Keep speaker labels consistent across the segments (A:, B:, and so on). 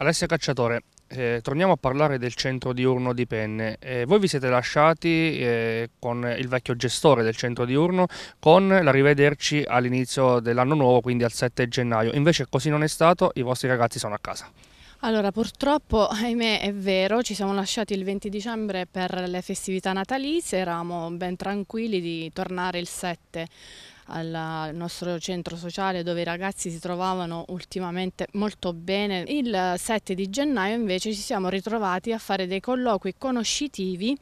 A: Alessia Cacciatore, eh, torniamo a parlare del centro diurno di Penne. Eh, voi vi siete lasciati eh, con il vecchio gestore del centro diurno con l'arrivederci all'inizio dell'anno nuovo, quindi al 7 gennaio. Invece così non è stato, i vostri ragazzi sono a casa.
B: Allora, purtroppo, ahimè, è vero, ci siamo lasciati il 20 dicembre per le festività natalizie, eravamo ben tranquilli di tornare il 7 al nostro centro sociale dove i ragazzi si trovavano ultimamente molto bene. Il 7 di gennaio invece ci siamo ritrovati a fare dei colloqui conoscitivi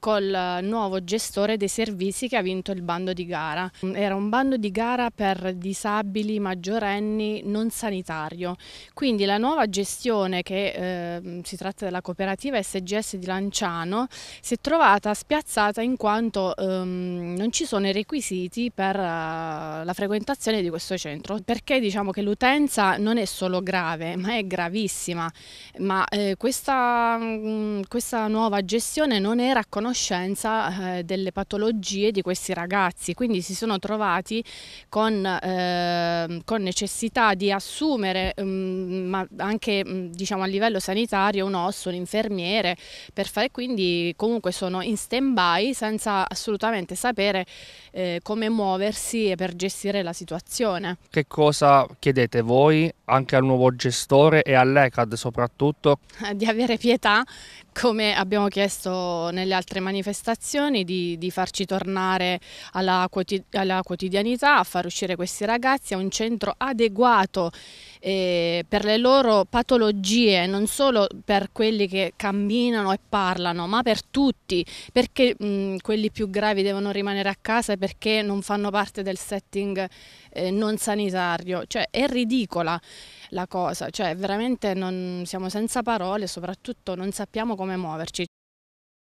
B: col nuovo gestore dei servizi che ha vinto il bando di gara. Era un bando di gara per disabili maggiorenni non sanitario, quindi la nuova gestione che eh, si tratta della cooperativa SGS di Lanciano si è trovata spiazzata in quanto ehm, non ci sono i requisiti per eh, la frequentazione di questo centro, perché diciamo che l'utenza non è solo grave, ma è gravissima, ma eh, questa, mh, mm, questa nuova gestione non era conosciuta conoscenza eh, delle patologie di questi ragazzi, quindi si sono trovati con, eh, con necessità di assumere, mh, mm, ma anche mh, mm, diciamo, a livello sanitario, un osso, un infermiere, per fare quindi comunque sono in stand-by senza assolutamente sapere eh, come muoversi per gestire la situazione.
A: Che cosa chiedete voi anche al nuovo gestore e all'ECAD soprattutto?
B: Di avere pietà come abbiamo chiesto nelle altre altre manifestazioni di, di farci tornare alla, alla, quotidianità, a far uscire questi ragazzi a un centro adeguato eh, per le loro patologie, non solo per quelli che camminano e parlano, ma per tutti, perché mh, quelli più gravi devono rimanere a casa perché non fanno parte del setting eh, non sanitario, cioè è ridicola la cosa, cioè veramente non, siamo senza parole, soprattutto non sappiamo come muoverci.